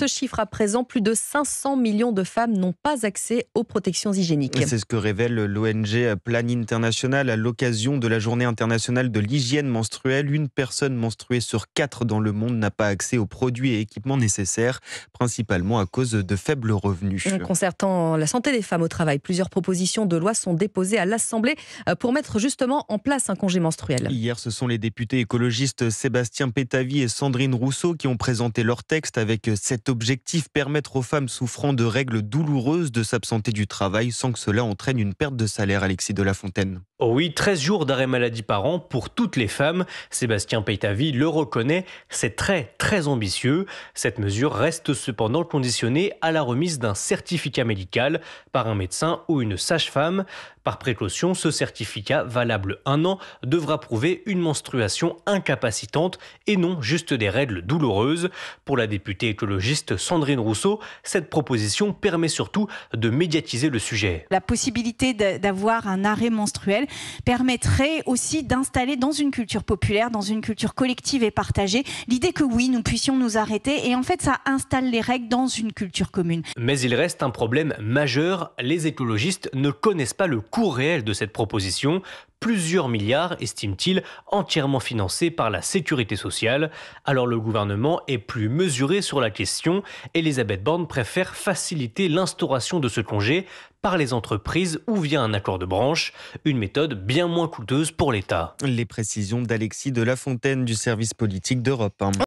ce chiffre à présent, plus de 500 millions de femmes n'ont pas accès aux protections hygiéniques. C'est ce que révèle l'ONG Plan International à l'occasion de la Journée internationale de l'hygiène menstruelle. Une personne menstruée sur quatre dans le monde n'a pas accès aux produits et équipements nécessaires, principalement à cause de faibles revenus. Concertant la santé des femmes au travail, plusieurs propositions de loi sont déposées à l'Assemblée euh, pour mettre justement en place un congé menstruel. Hier, ce sont les députés écologistes Sébastien Pétavy et Sandrine Rousseau qui ont présenté leur texte avec cette objectif permettre aux femmes souffrant de règles douloureuses de s'absenter du travail sans que cela entraîne une perte de salaire, Alexis de la Fontaine. Oh oui, 13 jours d'arrêt maladie par an pour toutes les femmes. Sébastien Peitavi le reconnaît, c'est très très ambitieux. Cette mesure reste cependant conditionnée à la remise d'un certificat médical par un médecin ou une sage-femme. Par précaution, ce certificat, valable un an, devra prouver une menstruation incapacitante et non juste des règles douloureuses. Pour la députée écologiste Sandrine Rousseau, cette proposition permet surtout de médiatiser le sujet. La possibilité d'avoir un arrêt menstruel permettrait aussi d'installer dans une culture populaire, dans une culture collective et partagée, l'idée que oui, nous puissions nous arrêter. Et en fait, ça installe les règles dans une culture commune. Mais il reste un problème majeur. Les écologistes ne connaissent pas le coût réel de cette proposition plusieurs milliards, estime-t-il, entièrement financés par la sécurité sociale. Alors le gouvernement est plus mesuré sur la question. Elisabeth Borne préfère faciliter l'instauration de ce congé par les entreprises ou via un accord de branche, une méthode bien moins coûteuse pour l'État. Les précisions d'Alexis de La Fontaine du service politique d'Europe.